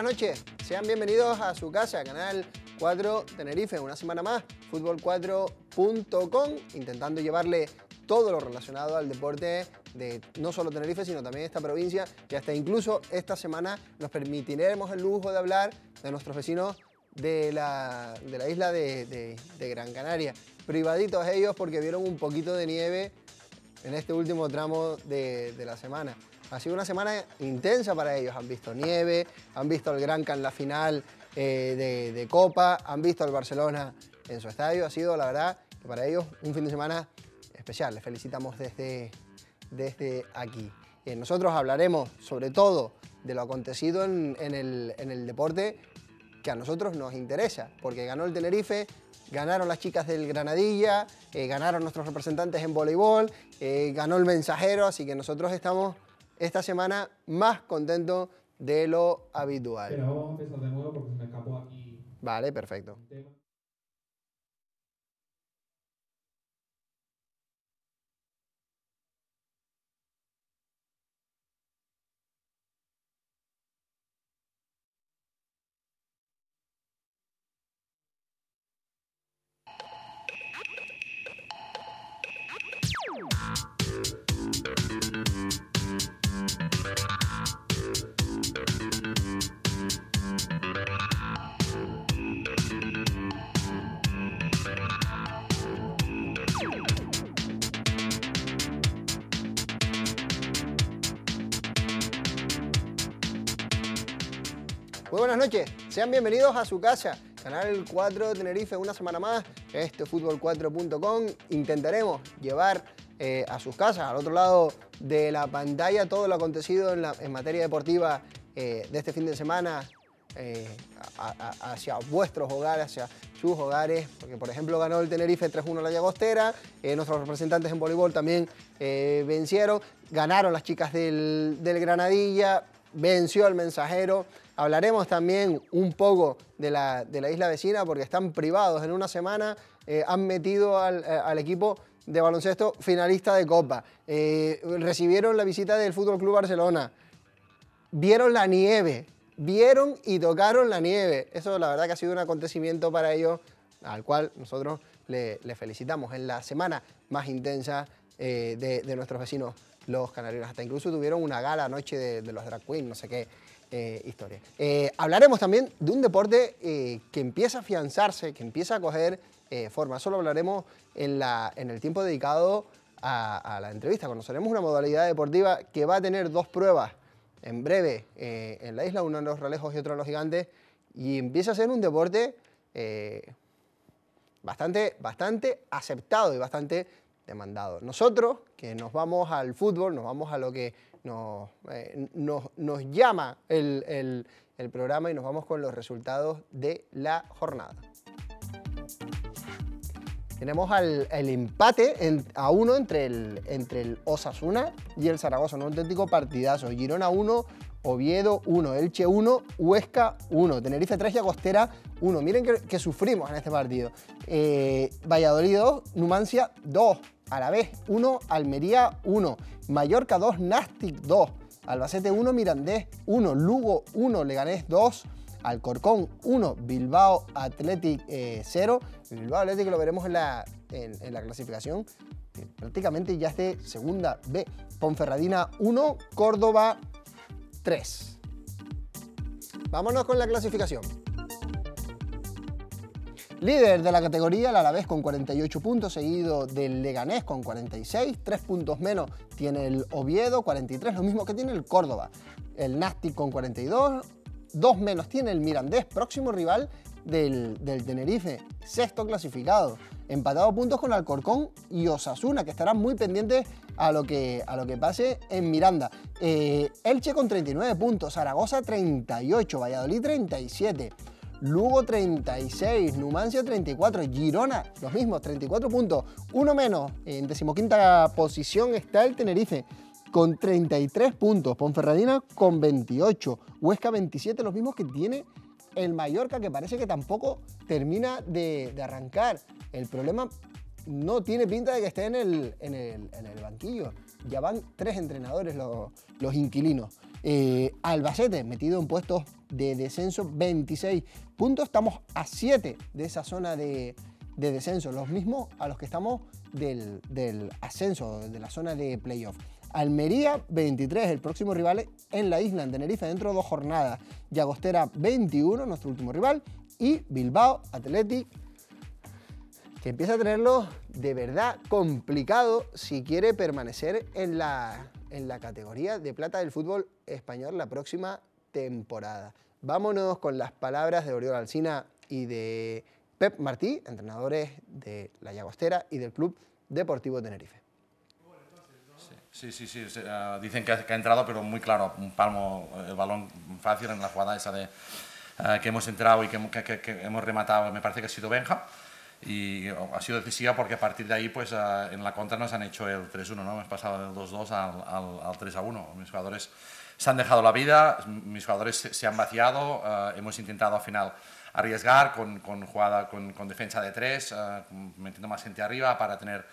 buenas noches. Sean bienvenidos a su casa, Canal 4 Tenerife, una semana más, fútbol4.com, intentando llevarle todo lo relacionado al deporte de no solo Tenerife, sino también esta provincia, que hasta incluso esta semana nos permitiremos el lujo de hablar de nuestros vecinos de la, isla de, Gran Canaria. Privaditos ellos porque vieron un poquito de nieve en este último tramo de, de la semana. Ha sido una semana intensa para ellos. Han visto nieve, han visto el Gran Can la final eh, de, Copa, han visto al Barcelona en su estadio. Ha sido, la verdad, para ellos un fin de semana especial. Les felicitamos desde, desde aquí. Eh, nosotros hablaremos sobre todo de lo acontecido en, el, deporte que a nosotros nos interesa, porque ganó el Tenerife, ganaron las chicas del Granadilla, eh, ganaron nuestros representantes en voleibol, ganó el mensajero, así que nosotros estamos esta semana más contento de lo habitual. Pero vamos a empezar de nuevo porque se me escapó aquí. Vale, perfecto. Muy buenas noches, sean bienvenidos a su casa, Canal 4 de Tenerife, una semana más. Este fútbol4.com. Intentaremos llevar eh, a sus casas, al otro lado de la pantalla, todo lo acontecido en, materia deportiva eh, de este fin de semana eh, hacia vuestros hogares, hacia sus hogares, porque por ejemplo ganó el Tenerife 3-1 la Llagostera, eh, nuestros representantes en voleibol también vencieron, ganaron las chicas del Granadilla, venció el mensajero, Hablaremos también un poco de la, de la isla vecina porque están privados. En una semana eh, han metido eh, al, equipo de baloncesto finalista de Copa. Eh, recibieron la visita del Fútbol Club Barcelona. Vieron la nieve. Vieron y tocaron la nieve. Eso, la verdad, que ha sido un acontecimiento para ellos, al cual nosotros le, felicitamos. En la semana más intensa de, nuestros vecinos, los canarios. Hasta incluso tuvieron una gala anoche de los drag queens, no sé qué. Eh, historia. Eh, hablaremos también de un deporte eh, que empieza a afianzarse, que empieza a coger forma. Solo hablaremos en, la, en el tiempo dedicado a, la entrevista. Conoceremos una modalidad deportiva que va a tener dos pruebas en breve en la isla, uno en los Ralejos y otro en los gigantes, y empieza a ser un deporte bastante, bastante aceptado y bastante demandado. Nosotros, que nos vamos al fútbol, nos vamos a lo que eh, nos, nos, llama el, programa y nos vamos con los resultados de la jornada. Tenemos el empate a uno entre el, Osasuna y el Zaragoza. Un auténtico partidazo. Girona 1, Oviedo 1, Elche 1, Huesca 1, Tenerife 3 y Agostera 1. Miren que, sufrimos en este partido. Eh, Valladolid 2, Numancia 2 a la vez. 1, Almería 1, Mallorca 2, Nastic 2, Albacete 1, Mirandés 1, Lugo 1, Leganés 2, Alcorcón 1, Bilbao Athletic 0. Eh, Bilbao Athletic lo veremos en la, clasificación, prácticamente ya es de segunda B. Ponferradina 1, Córdoba 3. Vámonos con la clasificación. Líder de la categoría, el Alavés con 48 puntos, seguido del Leganés con 46, 3 puntos menos tiene el Oviedo, 43, lo mismo que tiene el Córdoba. El Nastic con 42, 2 menos tiene el Mirandés, próximo rival del, Tenerife, sexto clasificado. Empatado puntos con Alcorcón y Osasuna, que estarán muy pendientes a lo que, a lo que pase en Miranda. Eh, Elche con 39 puntos, Zaragoza 38, Valladolid 37. Lugo 36, Numancia 34, Girona, los mismos, 34 puntos, uno menos. En decimoquinta posición está el Tenerife con 33 puntos, Ponferradina con 28, Huesca 27, los mismos que tiene el Mallorca, que parece que tampoco termina de, arrancar. El problema no tiene pinta de que esté en el, banquillo. Ya van tres entrenadores los inquilinos. Eh, Albacete, metido en puestos de descenso, 26 puntos. Estamos a 7 de esa zona de, descenso, los mismos a los que estamos del, ascenso, de la zona de playoff. Almería 23, el próximo rival en la isla, en Tenerife, dentro de dos jornadas. Yagostera, 21, nuestro último rival. Y Bilbao, Athletic, que empieza a tenerlo de verdad complicado si quiere permanecer en la, en la categoría de plata del fútbol español la próxima temporada. Vámonos con las palabras de Oriol Alcina y de Pep Martí, entrenadores de la Llagostera y del Club Deportivo Tenerife. Sí, sí, sí. Eh, dicen que, ha entrado, pero muy claro, un palmo, el eh, balón fácil en la jugada esa de eh, que hemos entrado y que hemos rematado. Me parece que ha sido Benja y ha sido decisiva porque a partir de ahí pues en la contra nos han hecho el 3-1, ¿no? hemos pasado del 2-2 al, al, al 3-1, mis jugadores se han dejado la vida, mis jugadores se, han vaciado, eh, hemos intentado al final arriesgar con, jugada, con, defensa de 3, eh, metiendo más gente arriba para tener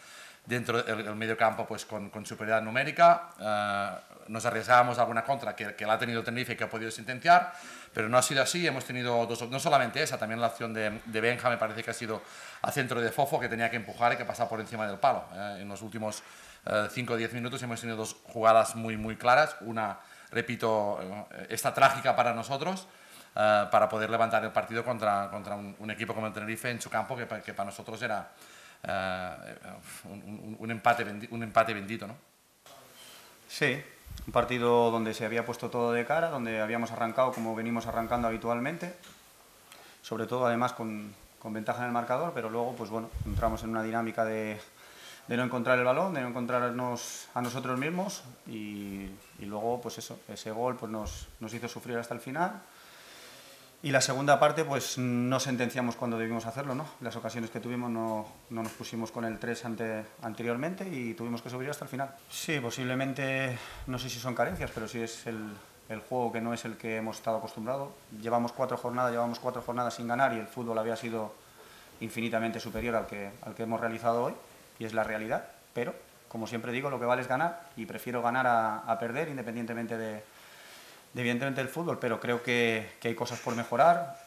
dentro del medio campo pues con, con superioridad numérica, eh, nos arriesgábamos a alguna contra que, que, la ha tenido Tenerife y que ha podido sentenciar, pero no ha sido así. Hemos tenido dos, no solamente esa, también la acción de, de, Benja me parece que ha sido a centro de Fofo que tenía que empujar y que pasaba por encima del palo. ¿eh? en los últimos 5 eh, o 10 minutos hemos tenido dos jugadas muy, muy claras. Una, repito, eh, esta trágica para nosotros. para poder levantar el partido contra, contra un, equipo como Tenerife en su campo, que, que para nosotros era un, un, empate, un empate bendito, ¿no? Sí, un partido donde se había puesto todo de cara, donde habíamos arrancado como venimos arrancando habitualmente, sobre todo además con, con ventaja en el marcador, pero luego pues bueno, entramos en una dinámica de, de no encontrar el balón, de no encontrarnos a nosotros mismos y, luego pues eso, ese gol pues nos hizo sufrir hasta el final. Y la segunda parte, pues no sentenciamos cuando debimos hacerlo, ¿no? Las ocasiones que tuvimos no, nos pusimos con el 3 ante, anteriormente y tuvimos que subir hasta el final. Sí, posiblemente, no sé si son carencias, pero sí es el, juego que no es el que hemos estado acostumbrados. Llevamos cuatro jornadas, llevamos cuatro jornadas sin ganar y el fútbol había sido infinitamente superior al que, al que hemos realizado hoy y es la realidad. Pero, como siempre digo, lo que vale es ganar y prefiero ganar a perder independientemente de evidentemente el fútbol, pero creo que, hay cosas por mejorar,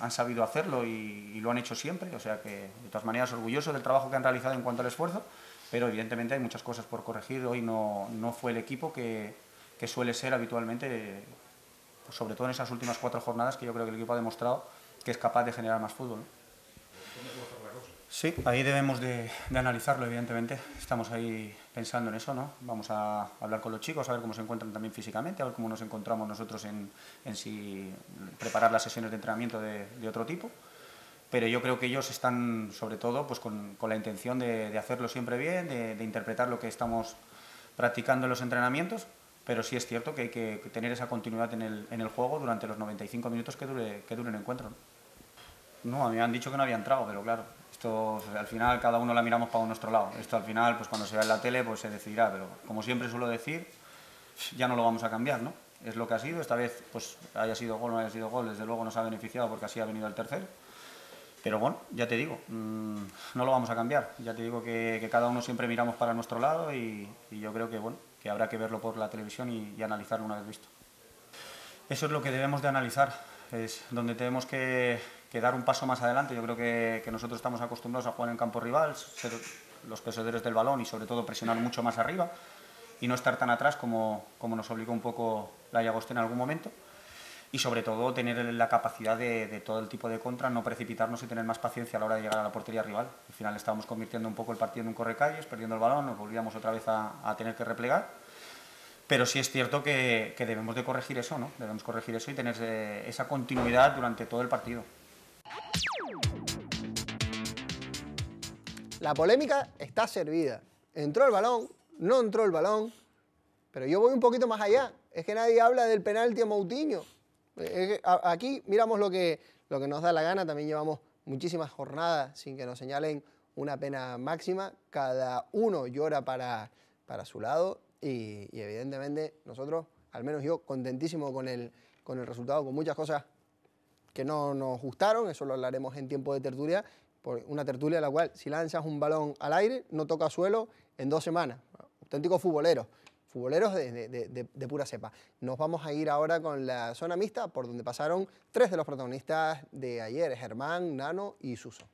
han sabido hacerlo y, lo han hecho siempre, o sea que de todas maneras orgulloso del trabajo que han realizado en cuanto al esfuerzo, pero evidentemente hay muchas cosas por corregir, hoy no, fue el equipo que, suele ser habitualmente, pues sobre todo en esas últimas cuatro jornadas que yo creo que el equipo ha demostrado que es capaz de generar más fútbol. Sí, ahí debemos de, analizarlo, evidentemente. Estamos ahí pensando en eso, ¿no? Vamos a hablar con los chicos, a ver cómo se encuentran también físicamente, a ver cómo nos encontramos nosotros en, si preparar las sesiones de entrenamiento de, otro tipo. Pero yo creo que ellos están, sobre todo, pues con, la intención de, hacerlo siempre bien, de, interpretar lo que estamos practicando en los entrenamientos. Pero sí es cierto que hay que tener esa continuidad en el, juego durante los 95 minutos que dure, que dure el encuentro. ¿no? me han dicho que no había entrado, pero claro, esto al final cada uno la miramos para nuestro lado. Esto al final, pues cuando se vea en la tele, pues se decidirá. Pero como siempre suelo decir, ya no lo vamos a cambiar, ¿no? Es lo que ha sido. Esta vez, pues haya sido gol o no haya sido gol, desde luego nos ha beneficiado porque así ha venido el tercero. Pero bueno, ya te digo, mm, no lo vamos a cambiar. Ya te digo que, cada uno siempre miramos para nuestro lado y, yo creo que, bueno, que habrá que verlo por la televisión y, y analizarlo una vez visto. Eso es lo que debemos de analizar, es donde tenemos que, que dar un paso más adelante. Yo creo que, nosotros estamos acostumbrados a jugar en campo rival, ser los poseedores del balón y sobre todo presionar mucho más arriba y no estar tan atrás como, nos obligó un poco la Yagosté en algún momento. Y sobre todo tener la capacidad de, todo el tipo de contra, no precipitarnos y tener más paciencia a la hora de llegar a la portería rival. Al final estábamos convirtiendo un poco el partido en un correcalles, perdiendo el balón, nos volvíamos otra vez a, tener que replegar. Pero sí es cierto que, que, debemos de corregir eso, ¿no? Debemos corregir eso y tener eh, esa continuidad durante todo el partido. La polémica está servida. Entró el balón, no entró el balón, pero yo voy un poquito más allá. Es que nadie habla del penalti a Moutinho. aquí miramos lo que, lo que nos da la gana. También llevamos muchísimas jornadas sin que nos señalen una pena máxima. Cada uno llora para, para su lado y, evidentemente nosotros, al menos yo, contentísimo con con el resultado, con muchas cosas que no nos gustaron, eso lo hablaremos en tiempo de tertulia, por una tertulia la cual si lanzas un balón al aire no toca suelo en dos semanas. Auténticos futboleros, futboleros de, de, pura cepa. Nos vamos a ir ahora con la zona mixta por donde pasaron tres de los protagonistas de ayer, Germán, Nano y Suso.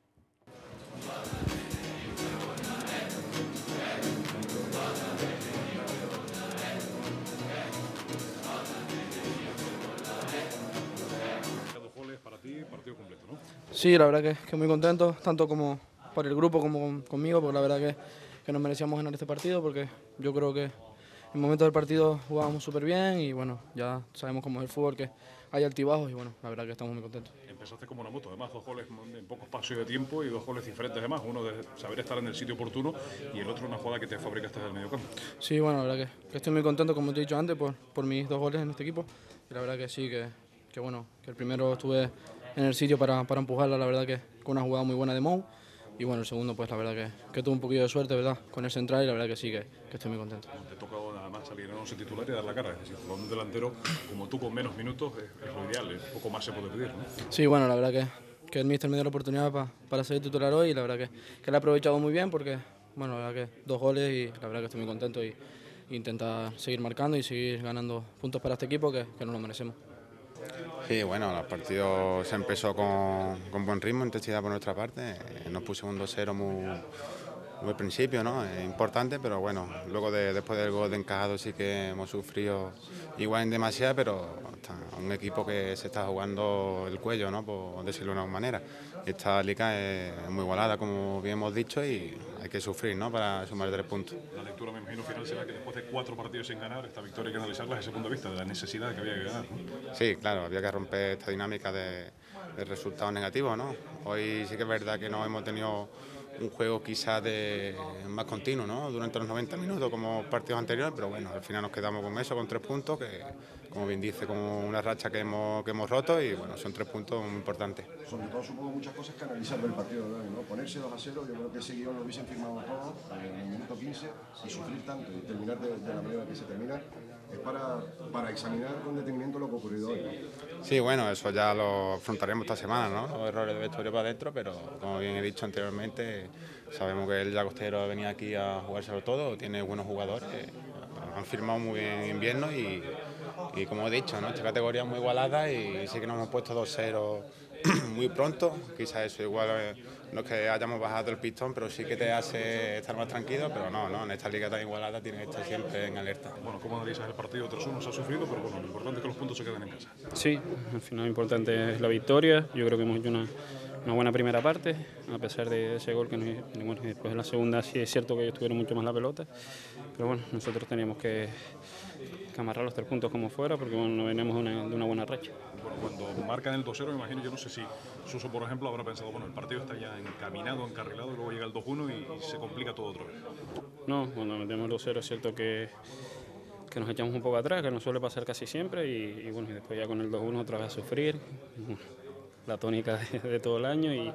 completo, Sí, la verdad que, que muy contento, tanto como por el grupo como conmigo, porque la verdad que, que, nos merecíamos ganar este partido, porque yo creo que en momento del partido jugábamos súper bien y bueno, ya sabemos cómo es el fútbol, que hay altibajos y bueno, la verdad que estamos muy contentos. Empezaste como una moto, además dos goles en poco espacio de tiempo y dos goles diferentes además, uno de saber estar en el sitio oportuno y el otro una jugada que te fabricaste el medio campo. Sí, bueno, la verdad que, estoy muy contento, como te he dicho antes, por, por mis dos goles en este equipo y la verdad que sí, que, que bueno, que el primero estuve en el sitio para, para empujarla, la verdad que con una jugada muy buena de Mou. Y bueno, el segundo, pues la verdad que, que tuve un poquito de suerte, ¿verdad? Con el central y la verdad que sí, que, estoy muy contento. Te ha tocado nada más salir en 11 titular y dar la cara. Es decir, un delantero como tú con menos minutos es, lo ideal, poco más se puede pedir, ¿no? Sí, bueno, la verdad que, que el míster me dio la oportunidad para ser titular hoy y la verdad que, que la he aprovechado muy bien porque, bueno, la verdad que dos goles y la verdad que estoy muy contento y intentar seguir marcando y seguir ganando puntos para este equipo que, que no lo merecemos. Sí, bueno, el partido se empezó con, con buen ritmo, intensidad por nuestra parte. Nos puse un 2-0 muy, al principio, ¿no? Es importante, pero bueno, luego de, después del gol de encajado sí que hemos sufrido igual en demasiado, pero está un equipo que se está jugando el cuello, ¿no? Por decirlo de alguna manera. Esta liga es muy igualada, como bien hemos dicho, y hay que sufrir ¿no? para sumar tres puntos. La lectura, me imagino, final será que después de cuatro partidos sin ganar, esta victoria hay que analizarla desde el punto de vista de la necesidad que había que ganar. Sí, claro, había que romper esta dinámica de, resultados negativos. ¿no? Hoy sí que es verdad que no hemos tenido un juego quizás de más continuo ¿no? durante los 90 minutos como partidos anteriores, pero bueno, al final nos quedamos con eso, con tres puntos, que como bien dice, como una racha que hemos, que hemos roto y bueno, son tres puntos muy importantes. Sobre todo supongo muchas cosas que analizar del partido de hoy, ¿no? Ponerse 2 a 0, yo creo que ese guión lo hubiesen firmado todos en el minuto 15 y sufrir tanto y terminar de, la manera que se termina es para, para, examinar con detenimiento lo que ha ocurrido hoy. Sí, bueno, eso ya lo afrontaremos esta semana, ¿no? Los errores de vestuario para adentro, pero como bien he dicho anteriormente, sabemos que el ha venido aquí a jugárselo todo, tiene buenos jugadores, han firmado muy bien en invierno y y como he dicho, ¿no? esta categoría es muy igualada y sí que nos hemos puesto 2-0 muy pronto, quizás eso igual eh, no es que hayamos bajado el pistón, pero sí que te hace estar más tranquilo, pero no, no en esta liga tan igualada tienes que estar siempre en alerta. Bueno, ¿cómo analizas el partido? 3-1 ha sufrido, pero lo importante es que los puntos se queden en casa. Sí, al final lo importante es la victoria, yo creo que hemos hecho una, buena primera parte, a pesar de ese gol que después de la segunda, sí es cierto que ellos tuvieron mucho más la pelota, pero bueno, nosotros teníamos que que amarrar los tres puntos como fuera, porque bueno, no venimos de una, buena racha. cuando marcan el 2-0, imagino, yo no sé si Suso, por ejemplo, habrá pensado, bueno, el partido está ya encaminado, encarrilado, luego llega el 2-1 y, se complica todo otra vez. No, cuando metemos el 2-0 es cierto que que nos echamos un poco atrás, que nos suele pasar casi siempre, y, bueno, y después ya con el 2-1 otra vez a sufrir, la tónica de, todo el año, y,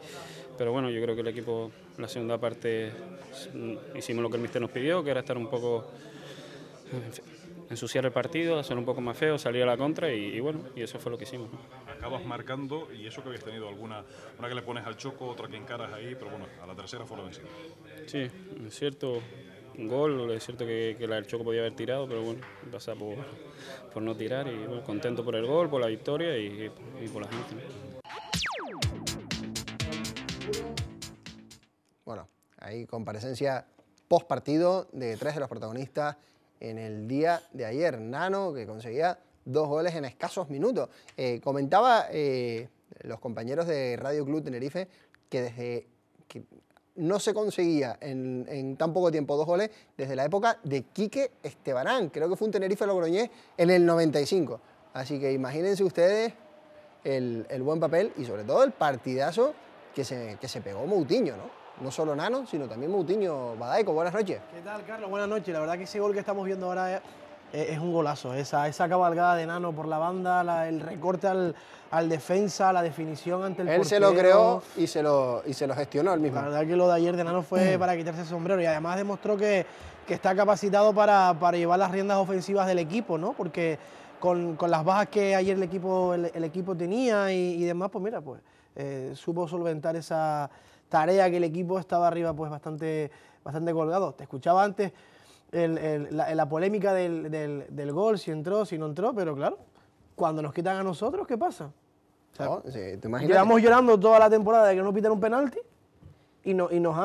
pero bueno, yo creo que el equipo, la segunda parte, hicimos lo que el mister nos pidió, que era estar un poco ensuciar el partido, hacer un poco más feo, salir a la contra y, bueno, y eso fue lo que hicimos. Acabas marcando y eso que habías tenido alguna, una que le pones al choco, otra que encaras ahí, pero bueno, a la tercera fue la vencido. Sí, es cierto, un gol, es cierto que, el la del choco podía haber tirado, pero bueno, pasa por, no tirar y contento por el gol, por la victoria y, por la gente. Bueno, ahí comparecencia post partido de tres de los protagonistas en el día de ayer. Nano, que conseguía dos goles en escasos minutos. Eh, comentaba eh, los compañeros de Radio Club Tenerife que desde que no se conseguía en, tan poco tiempo dos goles desde la época de Quique Estebanán. Creo que fue un Tenerife Logroñés en el 95. Así que imagínense ustedes el, buen papel y sobre todo el partidazo que se, que se pegó Moutinho, ¿no? no solo Nano, sino también Mutiño. Badaico, buenas noches. ¿Qué tal, Carlos? Buenas noches. La verdad que ese gol que estamos viendo ahora eh, es, un golazo. Esa, esa cabalgada de Nano por la banda, el recorte al, defensa, la definición ante el Él se lo creó y se lo, y se lo gestionó él mismo. La verdad que lo de ayer de Nano fue para quitarse el sombrero y además demostró que, que está capacitado para, para llevar las riendas ofensivas del equipo, ¿no? Porque... Con, las bajas que ayer el equipo, equipo tenía y, demás, pues mira, pues eh, supo solventar esa, tarea que el equipo estaba arriba pues bastante, bastante colgado. Te escuchaba antes la, polémica del, gol, si entró, si no entró, pero claro, cuando nos quitan a nosotros, ¿qué pasa? Quedamos llevamos llorando toda la temporada de que no pitan un penalti y, no, y nos,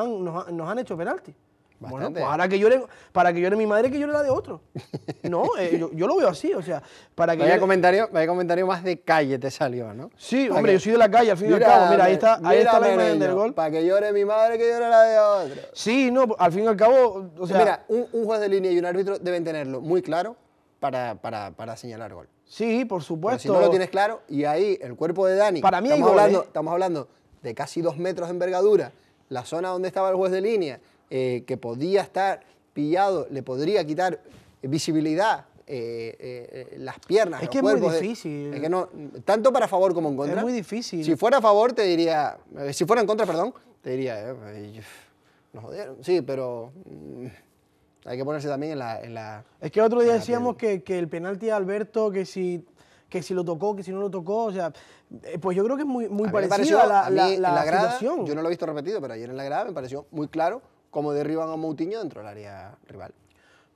nos han hecho penalti. Bueno, que llore, para que llore mi madre, que llore la de otro. No, eh, yo, lo veo así, o sea, para que... Vaya, comentario, comentario más de calle te salió, ¿no? Sí, hombre, yo soy de la calle, al fin y al cabo, mira, ahí está, ahí está la imagen del gol. Para que llore mi madre, que llore la de otro. Sí, no, al fin y al cabo, o sea... Mira, un, juez de línea y un árbitro deben tenerlo muy claro para, para, para señalar gol. Sí, por supuesto. si no lo tienes claro, y ahí el cuerpo de Dani... Para mí estamos gol, hablando, ¿eh? Estamos hablando de casi dos metros de envergadura, la zona donde estaba el juez de línea eh, que podía estar pillado, le podría quitar visibilidad. Eh, eh, las piernas, es que es muy difícil. tanto para favor como en contra. Es muy difícil. Si fuera a favor, te diría. si fuera en contra, perdón, te diría. nos jodieron. Sí, pero. Mm, hay que ponerse también en la. es que otro día decíamos que, que, el penalti de Alberto, que si, que si lo tocó, que si no lo tocó, o sea, pues yo creo que es muy, muy parecido a la, la, la, la Yo no lo he visto repetido, pero ayer en la grada me pareció muy claro como derriban a Moutinho dentro del área rival.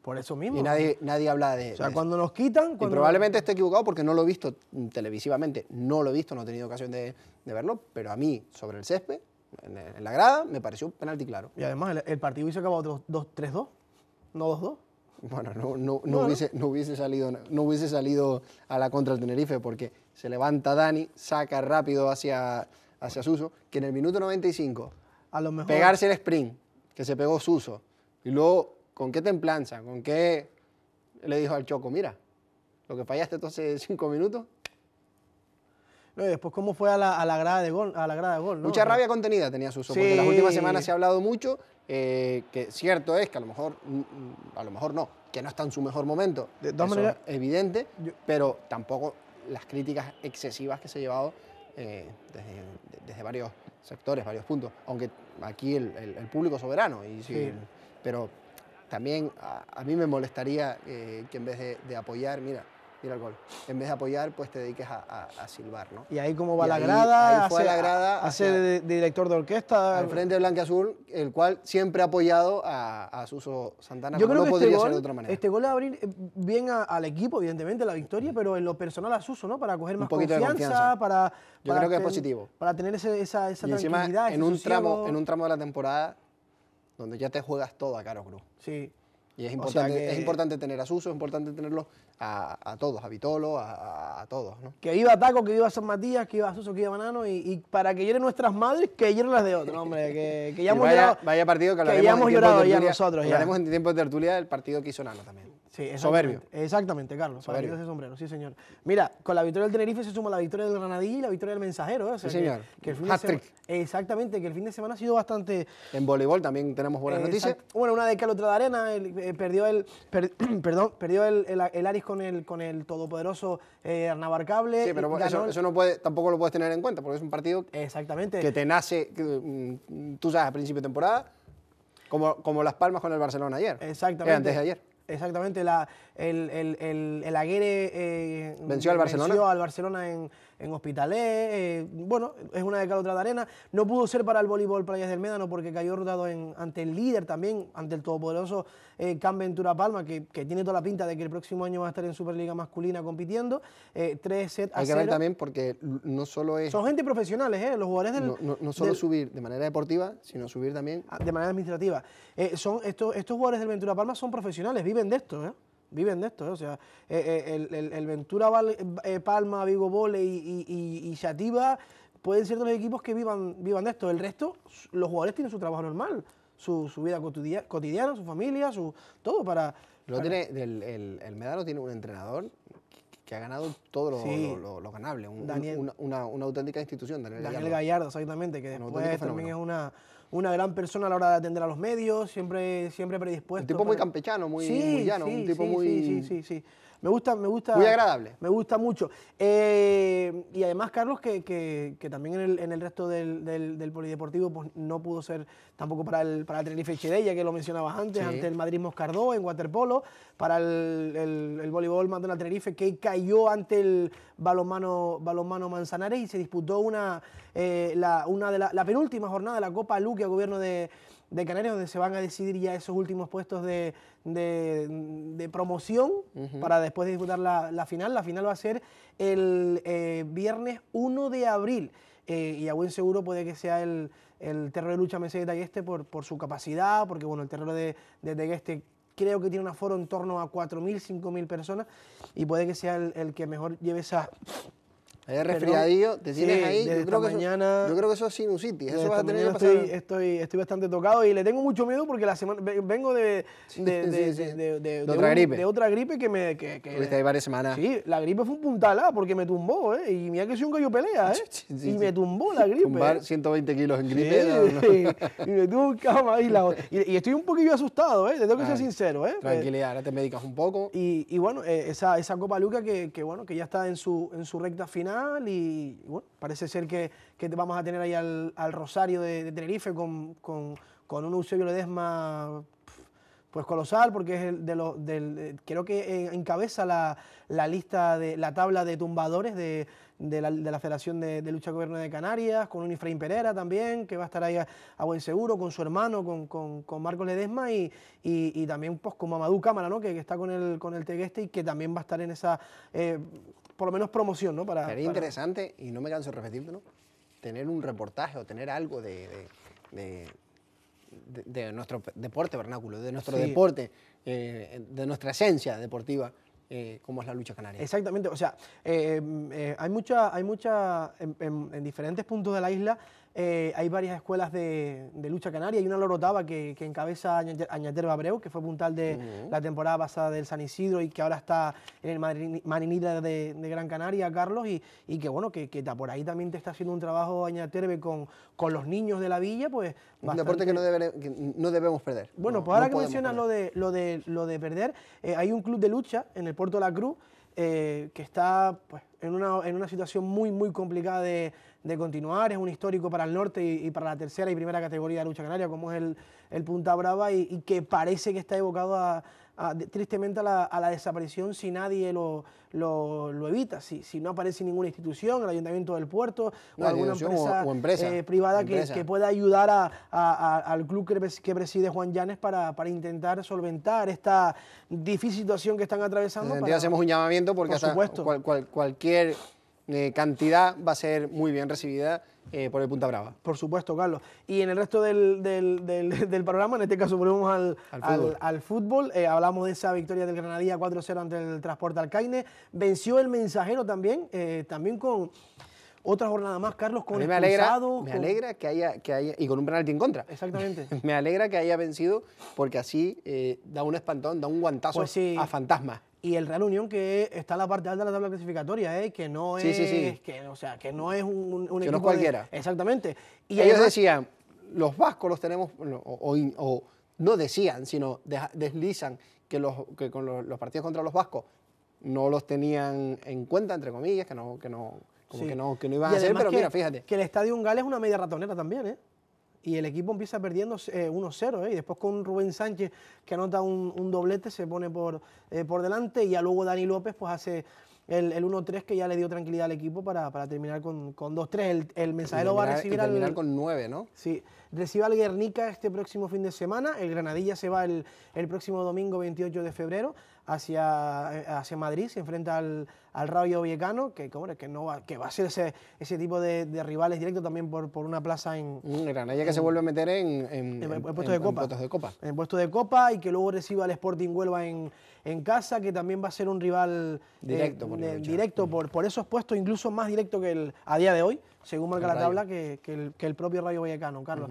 Por eso mismo. Y nadie, nadie habla de. O sea, cuando nos quitan. Cuando... Y probablemente esté equivocado porque no lo he visto televisivamente. No lo he visto, no he tenido ocasión de, verlo. Pero a mí, sobre el césped, en, la grada, me pareció un penalti claro. Y además, el, partido hubiese acabado 3-2, no 2-2. Bueno, no, no, no, hubiese, no, hubiese, salido, no hubiese salido a la contra el Tenerife porque se levanta Dani, saca rápido hacia, hacia Suso, que en el minuto 95, a pegarse el sprint que se pegó Suso. Y luego, ¿con qué templanza? ¿Con qué le dijo al Choco? Mira, lo que fallaste entonces cinco minutos. No, y después, ¿cómo fue a la, a grada de gol? A la grada de gol Mucha rabia contenida tenía Suso, porque en las últimas semanas se ha hablado mucho, eh, que cierto es que a lo mejor, mm, mm, a lo mejor no, que no está en su mejor momento. De es Evidente, pero tampoco las críticas excesivas que se ha llevado eh, desde, varios sectores, varios puntos, aunque aquí el, el, público soberano, y pero también a, mí me molestaría eh, que en vez de apoyar, mira, gol. En vez de apoyar, pues te dediques a, silbar, ¿no? Y ahí como va la grada, hace de, director de orquesta. Al frente de Blanque Azul, el cual siempre ha apoyado a, Suso Santana, Yo creo que podría este gol, ser de otra manera. Este gol va a abrir eh, bien al equipo, evidentemente, la victoria, pero en lo personal a Suso, ¿no? Para coger más confianza, Para, Yo creo que es positivo. Para tener ese, esa, esa en, un tramo, en un tramo de la temporada donde ya te juegas todo a Caro Cruz. Sí. Y es importante, es importante tener a Suso, es importante tenerlo a, todos, a Vitolo, a, todos. ¿no? Que iba Taco, que iba San Matías, que iba Suso, que iba Banano y, para que lloren nuestras madres, que lloren las de otro hombre. Que, que ya hemos llorado. Vaya partido que, que ya hemos llorado ya nosotros. Ya. en tiempo de tertulia el partido que hizo Nano también. Sí, Soberbio. Exactamente, Carlos. Soberbio. ese sombrero, sí, señor. Mira, con la victoria del Tenerife se suma la victoria del Granadí y la victoria del Mensajero. ¿eh? sí, señor. Que el exactamente, que el fin de semana ha sido bastante... En voleibol también tenemos buenas noticias. Bueno, una de calotra otra de arena. Eh, perdió el, perdón, perdió el, el, Aris con el, con el todopoderoso eh, Arnabarcable. Sí, pero eso, no puede, tampoco lo puedes tener en cuenta porque es un partido exactamente. que te nace, mm, tú sabes, a principio de temporada, como, como Las Palmas con el Barcelona ayer. Exactamente. antes de ayer exactamente la, el, el, eh, venció al Barcelona, en, en Hospitalet. Eh, bueno, es una de cada otra de arena. No pudo ser para el voleibol Playas del Médano porque cayó rotado ante el líder también, ante el todopoderoso eh, Can Ventura Palma, que, tiene toda la pinta de que el próximo año va a estar en Superliga Masculina compitiendo. Eh, tres set Hay que ver también porque no solo es... Son gente profesionales, ¿eh? Los jugadores del... No, solo subir de manera deportiva, sino subir también... Ah, de manera administrativa. son estos, estos jugadores del Ventura Palma son profesionales, viven de esto, ¿eh? viven de esto. ¿eh? O sea, eh, eh, el, el, Ventura, Palma, Vigo Vole y, y, y, pueden ser los equipos que vivan, vivan de esto. El resto, los jugadores tienen su trabajo normal, su, su vida cotidiana, su familia, su todo para... el, el, tiene un entrenador que ha ganado todo lo, ganable. una, una, auténtica institución, Daniel Gallardo. Daniel Gallardo, exactamente, que después también es una, una gran persona a la hora de atender a los medios, siempre, siempre predispuesto. Un tipo muy campechano, muy, llano, un tipo muy... sí, sí, sí. Me gusta, me gusta. Muy agradable. Me gusta mucho. Eh, y además, Carlos, que, también en el, resto del, Polideportivo pues, no pudo ser tampoco para el, para el Tenerife ya que lo mencionabas antes, ante el Madrid Moscardó en waterpolo, para el, el, el voleibol Mandona Tenerife, que cayó ante el balonmano, balonmano Manzanares y se disputó una, eh, la, una de la, la penúltima jornada de la Copa Luque a gobierno de de Canarias, donde se van a decidir ya esos últimos puestos de, promoción para después de disputar la, final. La final va a ser el eh, viernes 1 de abril. Eh, y a buen seguro puede que sea el, el de lucha Mercedes de Tagueste por, por su capacidad, porque bueno, el terror de, de Tagueste creo que tiene un aforo en torno a 4.000, 5.000 personas y puede que sea el, que mejor lleve esa hay resfriadillo, te tienes ahí. Yo creo, que mañana, eso, yo creo que eso es sinusitis. Eso vas a tener que pasar. Estoy, estoy, estoy, bastante tocado y le tengo mucho miedo porque la semana vengo de, otra gripe. de otra gripe que me. Que, que varias semanas. Sí, la gripe fue un puntalá ah, porque me tumbó, ¿eh? Y mira que soy un gallo pelea, ¿eh? y me tumbó la gripe. Tumbar 120 kilos en gripe. y me tuvo cama ahí la y, y, estoy un poquillo asustado, ¿eh? Te tengo que ser sincero, ¿eh? Tranquilidad, ahora te medicas un poco. Y, y bueno, eh, esa, esa Copa Luca que, que, bueno, que ya está en su, en su recta final y, bueno, parece ser que, que vamos a tener ahí al, Rosario de, Tenerife con, un Eusebio Ledesma pues colosal porque es el de los del eh, creo que encabeza la, lista de la tabla de tumbadores de, la, Federación de, Lucha Gobierno de Canarias con un Ifraín Pereira también que va a estar ahí a, buen seguro con su hermano con, con, Marcos Ledesma y, y, también pues con Mamadou Cámara ¿no? que, está con el con el Tegueste y que también va a estar en esa eh, por lo menos promoción, ¿no? Para, Sería interesante, y no me canso de repetirlo, ¿no? tener un reportaje o tener algo de, de, nuestro deporte vernáculo, de nuestro deporte, eh, de nuestra esencia deportiva, eh, como es la lucha canaria. Exactamente, o sea, eh, hay mucha, hay mucha en diferentes puntos de la isla eh, hay varias escuelas de, lucha canaria. Hay una Loro que, que encabeza Añater abreu que fue puntal de la temporada pasada del San Isidro y que ahora está en el Marinita de, Gran Canaria, Carlos, y, que bueno, que, por ahí también te está haciendo un trabajo Añaterbe con, con los niños de la villa, pues... Un deporte que no, debemos perder. Bueno, pues ahora que mencionas lo de, lo, de, lo de perder, eh, hay un club de lucha en el Puerto de la Cruz eh, que está pues, una, en una situación muy, muy complicada de de continuar. Es un histórico para el norte y, para la tercera y primera categoría de lucha canaria, como es el, el Punta Brava, y, que parece que está evocado a, tristemente a la, desaparición si nadie lo, lo, evita, si, si, no aparece ninguna institución, el ayuntamiento del puerto o alguna empresa, eh, privada Que, pueda ayudar a, al club que, preside Juan Llanes para, para, intentar solventar esta difícil situación que están atravesando. hacemos un llamamiento porque por supuesto cualquier eh, cantidad va a ser muy bien recibida eh, por el Punta Brava. Por supuesto, Carlos. Y en el resto del, programa, en este caso volvemos al, al fútbol. Eh, hablamos de esa victoria del Granadilla 4-0 ante el Transporte Alcaine. Venció el mensajero también, también con otra jornada más, Carlos, con me alegra, Me alegra que haya, que haya, y con un penalti en contra. Exactamente. me alegra que haya vencido porque así da un espantón, da un guantazo pues a fantasma y el Real Unión que está la parte alta de la tabla clasificatoria, ¿eh? que no es, Que, o sea, que no es un, equipo no cualquiera. exactamente. Y ellos decían, los vascos los tenemos o, o, no decían, sino deslizan que los que con los, partidos contra los vascos no los tenían en cuenta entre comillas, que no que no que no iban a hacer, pero mira, fíjate. Que el Estadio Ungal es una media ratonera también, ¿eh? y el equipo empieza perdiendo 1-0, eh, eh, y después con Rubén Sánchez que anota un, doblete, se pone por, eh, por delante, y ya luego Dani López pues hace el, 1-3 que ya le dio tranquilidad al equipo para, terminar con, 2-3. El, mensajero va a recibir y terminar con 9, ¿no? Sí, reciba al Guernica este próximo fin de semana. El Granadilla se va el, próximo domingo 28 de febrero hacia, eh, hacia Madrid, se enfrenta al, al Rayo que, que, no va, que va a ser ese, ese tipo de, rivales directos también por, por, una plaza en... Granadilla que se vuelve a meter en, en, puestos de copa, En puestos de copa y que luego reciba al Sporting Huelva en, casa, que también va a ser un rival eh, directo, por, por, por esos puestos, incluso más directo que el, a día de hoy según marca la tabla, que, que, el, propio Rayo Vallecano, Carlos.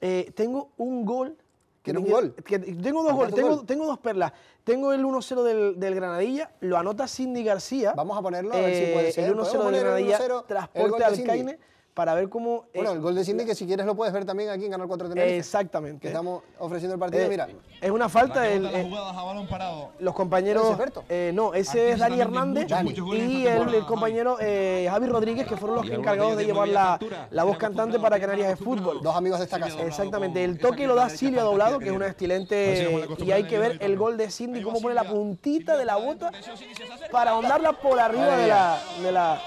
Eh, tengo un gol. un gol? tengo dos ah, goles, tengo, dos perlas. Tengo el 1-0 del, del, Granadilla, lo anota Cindy García. Vamos a ponerlo, a ver si eh, puede ser. El 1-0 del Granadilla, transporte al Caine para ver cómo... Bueno, el gol de Cindy que si quieres lo puedes ver también aquí en Canal 4 Tenerife. Exactamente. Que estamos ofreciendo el partido, eh, mira. Es una falta eh, los compañeros... Eh, no, ese es Dani Hernández y el, compañero eh, Javi Rodríguez, que fueron los encargados de llevar la, voz cantante para Canarias de Fútbol. Dos amigos de esta casa. Exactamente. El toque lo da Silvia Doblado, que es una estilente... Y hay que ver el gol de Cindy, cómo pone la puntita de la bota para ahondarla por arriba De la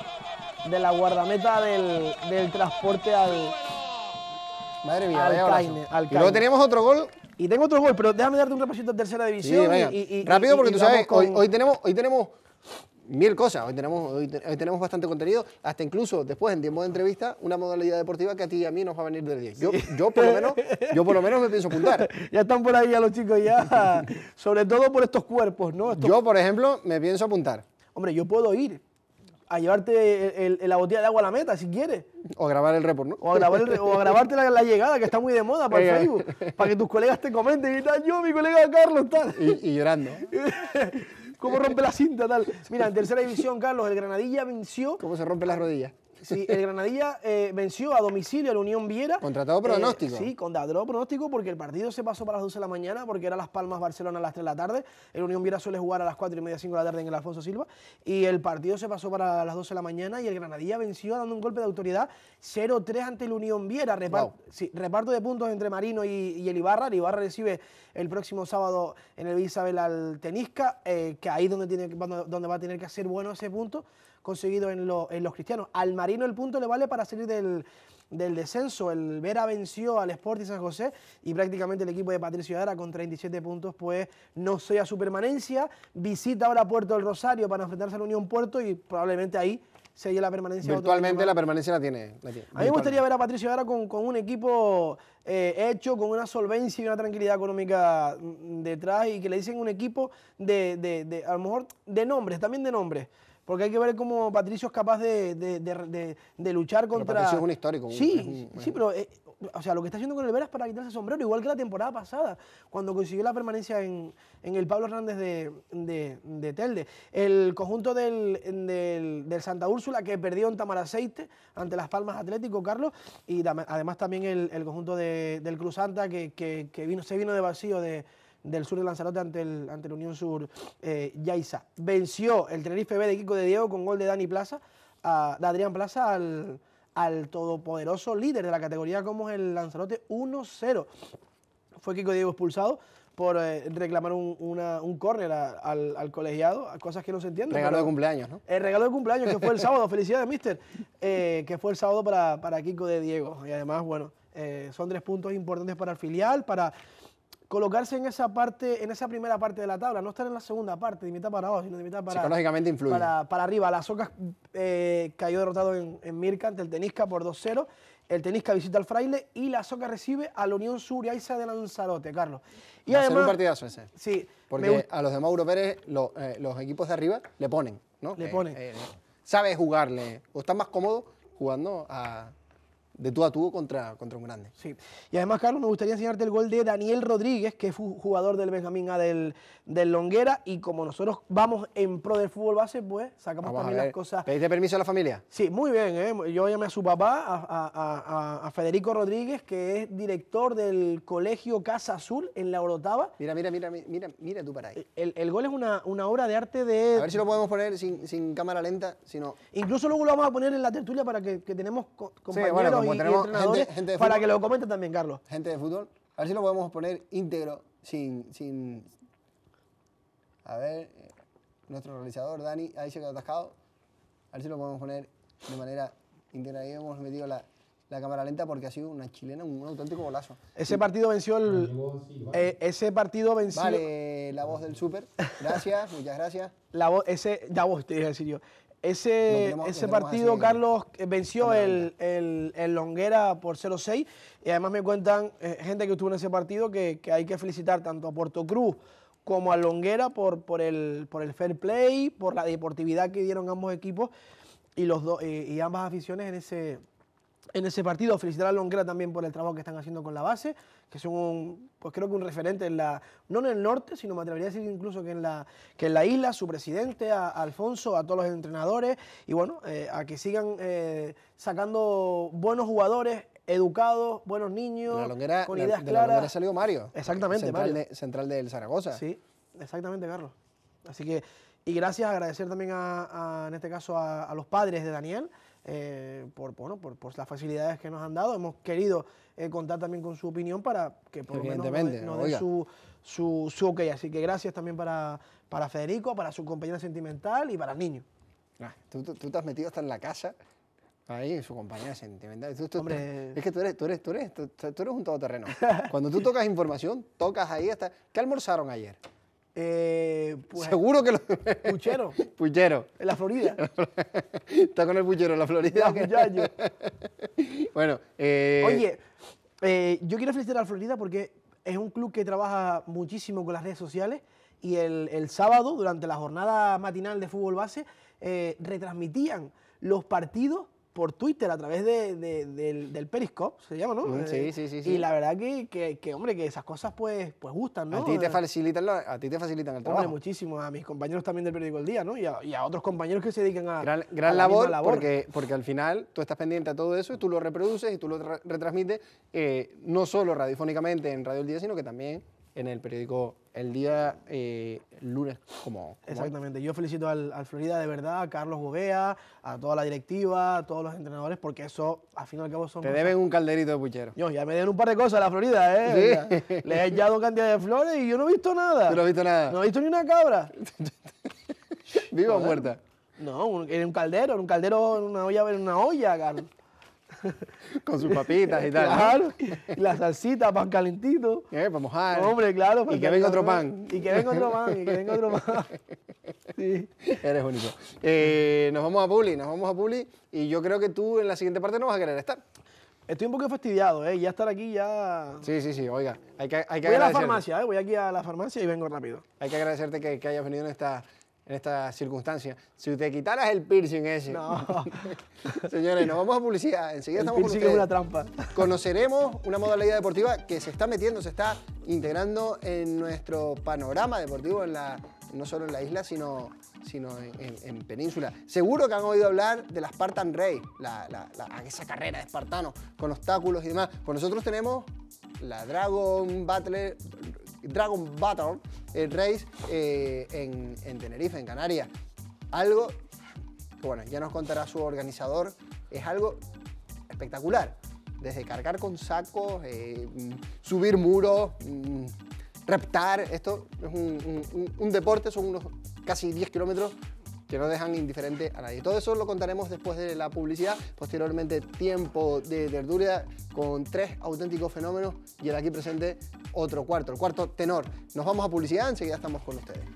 de la guardameta del, transporte al. Madre mía, al, Caine, Y luego teníamos otro gol. Y tengo otro gol, pero déjame darte un repasito de tercera división. y, Rápido, porque tú sabes, hoy, tenemos, hoy tenemos mil cosas. Hoy tenemos, hoy, tenemos bastante contenido, hasta incluso después en tiempo de entrevista, una modalidad deportiva que a ti y a mí nos va a venir del 10. Yo, yo, por lo menos, yo por lo menos me pienso apuntar. ya están por ahí ya los chicos, ya. Sobre todo por estos cuerpos, ¿no? Yo, por ejemplo, me pienso apuntar. Hombre, yo puedo ir, a llevarte el, la botella de agua a la meta, si quieres. O a grabar el report, O a, grabarte la, llegada, que está muy de moda para el Facebook, para que tus colegas te comenten y tal, yo, mi colega Carlos, tal. Y, llorando. ¿Cómo rompe la cinta, tal? Mira, en tercera división, Carlos, el Granadilla venció. ¿Cómo se rompe las rodillas? Sí, el Granadilla eh, venció a domicilio el Unión Viera. Contratado eh, pronóstico. Sí, sí, contratado pronóstico porque el partido se pasó para las 12 de la mañana porque era Las Palmas Barcelona a las 3 de la tarde. El Unión Viera suele jugar a las 4 y media, 5 de la tarde en el Alfonso Silva. Y el partido se pasó para las 12 de la mañana y el Granadilla venció dando un golpe de autoridad 0-3 ante el Unión Viera. Reparto, de puntos entre Marino y, el Ibarra. El Ibarra recibe el próximo sábado en el Isabel al Tenisca, eh, que ahí donde donde va a tener que hacer bueno ese punto conseguido en, los cristianos. Al Marino el punto le vale para salir del, descenso. El Vera venció al Sporting San José y prácticamente el equipo de Patricio Ara con 37 puntos pues no sea su permanencia. Visita ahora Puerto del Rosario para enfrentarse a la Unión Puerto y probablemente ahí se la permanencia. Virtualmente la permanencia la tiene. a mí me gustaría ver a Patricio Dara con, un equipo eh, hecho, con una solvencia y una tranquilidad económica mm, detrás y que le dicen un equipo de a lo mejor, de nombres, también de nombres porque hay que ver cómo Patricio es capaz de, de, luchar contra. Patricio es un histórico. Sí, sí, pero eh, o sea, lo que está haciendo con el veras para quitarse el sombrero, igual que la temporada pasada, cuando consiguió la permanencia en, el Pablo Hernández de, Telde. El conjunto del, Santa Úrsula que perdió en Tamaraceite ante Las Palmas Atlético, Carlos, y además también el, conjunto del Cruz Santa que, que vino, se vino de vacío de del sur de Lanzarote ante, el, ante la Unión Sur eh, Yaiza. Venció el Tenerife B de Kiko de Diego con gol de Dani Plaza, a, Adrián Plaza al, todopoderoso líder de la categoría como es el Lanzarote 1-0. Fue Kiko Diego expulsado por eh, reclamar un, una, un córner al, colegiado, cosas que no se entienden. Regalo de cumpleaños, ¿no? El regalo de cumpleaños que fue el sábado, felicidades, mister, eh, que fue el sábado para, Kiko de Diego. Y además, bueno, eh, son tres puntos importantes para el filial, para colocarse en esa parte, en esa primera parte de la tabla, no estar en la segunda parte, de mitad para abajo, sino de mitad para, Psicológicamente influye. para, arriba. La Soca eh, cayó derrotado en, en ante el Tenisca por 2-0. El Tenisca visita al Fraile y la Soca recibe a la Unión Suriaiza de Lanzarote, Carlos. Y Va además, a un partidazo ese. Sí. Porque a los de Mauro Pérez, eh, los equipos de arriba le ponen, ¿no? Le eh, ponen. sabe jugarle, o está más cómodo jugando a de tú a tú contra, contra un grande. Sí, y además, Carlos, me gustaría enseñarte el gol de Daniel Rodríguez, que es jugador del Benjamín A del, Longuera, y como nosotros vamos en pro del fútbol base, pues sacamos también las cosas. ¿Pediste permiso a la familia? Sí, muy bien, ¿eh? yo llamé a su papá, a, a, Federico Rodríguez, que es director del Colegio Casa Azul en la Orotava. Mira, mira, mira, mira, mira tú para ahí. El, gol es una, una, obra de arte de... A ver si lo podemos poner sin, cámara lenta, sino... Incluso luego lo vamos a poner en la tertulia para que, que tenemos compañeros sí, para que lo comente también, Carlos. Gente de fútbol. A ver si lo podemos poner íntegro, sin... sin... A ver, eh, nuestro realizador, Dani, ahí se quedó atascado. A ver si lo podemos poner de manera íntegra. Ahí hemos metido la, la cámara lenta porque ha sido una chilena, un, auténtico golazo. Ese partido venció el... Eh, ese partido venció... Vale, la voz del súper. Gracias, muchas gracias. La voz, ese, la voz, te dije decir yo. Ese, ese partido, Carlos, eh, venció el, Longuera por 0-6. Y además me cuentan eh, gente que estuvo en ese partido que, hay que felicitar tanto a Puerto Cruz como a Longuera por, por, el, por el fair play, por la deportividad que dieron ambos equipos y, los eh, y ambas aficiones en ese, en ese partido. Felicitar a Longuera también por el trabajo que están haciendo con la base, que son, un, pues creo que un referente en la, no en el norte, sino me atrevería a decir incluso que en la, que en la isla, su presidente, a, Alfonso, a todos los entrenadores, y bueno, eh, a que sigan eh, sacando buenos jugadores educados, buenos niños, con ideas claras. salió Mario. Exactamente, central Mario. central del Zaragoza. Sí, exactamente, Carlos. Así que, y gracias, agradecer también a, en este caso a, los padres de Daniel, eh, por, bueno, por, las facilidades que nos han dado. Hemos querido eh, contar también con su opinión para que por lo menos nos, dé su, su, ok. Así que gracias también para, para Federico, para su compañera sentimental y para el niño. Ah, tú, tú, te has metido hasta en la casa Ahí, su compañera sentimental. Es que tú eres, tú eres, tú eres, tú, eres un todoterreno. Cuando tú tocas información, tocas ahí hasta. ¿Qué almorzaron ayer? Eh, pues, Seguro que lo. Puchero. Puchero. En la Florida. Está con el puchero en la Florida. bueno. Eh, Oye, eh, yo quiero felicitar a la Florida porque es un club que trabaja muchísimo con las redes sociales y el, el sábado, durante la jornada matinal de fútbol base, eh, retransmitían los partidos por Twitter a través del, Periscope, se llama, ¿no? Sí, eh, sí, sí. Y la verdad que, que, hombre, que esas cosas pues, pues gustan, ¿no? A ti te eh, facilitan, a ti te facilitan el trabajo. muchísimo, a mis compañeros también del periódico El Día, ¿no? Y a, otros compañeros que se dedican a Gran, gran labor, labor, Porque, porque al final tú estás pendiente a todo eso y tú lo reproduces y tú lo retransmites eh, no solo radiofónicamente en Radio El Día, sino que también en el periódico el día eh, lunes como, Exactamente. Yo felicito al, Florida de verdad, a Carlos Gobea, a toda la directiva, a todos los entrenadores, porque eso, al fin y al cabo, son... Te deben un calderito de puchero. Yo, ya me deben un par de cosas a la Florida, ¿eh? Le he echado cantidad de flores y yo no he visto nada. no he visto nada. No he visto ni una cabra. ¿Viva o muerta? No, en un, caldero, en un caldero, una olla, en una olla, Carlos. Con sus papitas y tal. Claro, la salsita, pan calentito. Eh, para mojar. Hombre, claro. Y que venga otro pan. Y que venga otro pan, y que venga otro pan. Sí. Eres único. Eh, nos vamos a puli, nos vamos a puli Y yo creo que tú en la siguiente parte no vas a querer estar. Estoy un poco fastidiado, ¿eh? Ya estar aquí ya... Sí, sí, sí, oiga, hay que, hay que Voy a la farmacia, ¿eh? Voy aquí a la farmacia y vengo rápido. Hay que agradecerte que hayas venido en esta en esta circunstancia. Si te quitaras el piercing ese. No. Señores, nos vamos a publicidad. Enseguida estamos piercing es una trampa. Conoceremos una modalidad deportiva que se está metiendo, se está integrando en nuestro panorama deportivo en la no solo en la isla, sino, sino en, península. Seguro que han oído hablar de la Spartan Race, esa carrera de espartanos con obstáculos y demás. Pues nosotros tenemos la Dragon Battle, Dragon Battle eh, Race eh, en, Tenerife, en Canarias. Algo que, bueno, ya nos contará su organizador, es algo espectacular. Desde cargar con sacos, eh, mm, subir muros, mm, reptar, esto es un, deporte, son unos casi 10 kilómetros que no dejan indiferente a nadie. Todo eso lo contaremos después de la publicidad, posteriormente tiempo de verdura con tres auténticos fenómenos y el aquí presente otro cuarto, el cuarto tenor. Nos vamos a publicidad, enseguida estamos con ustedes.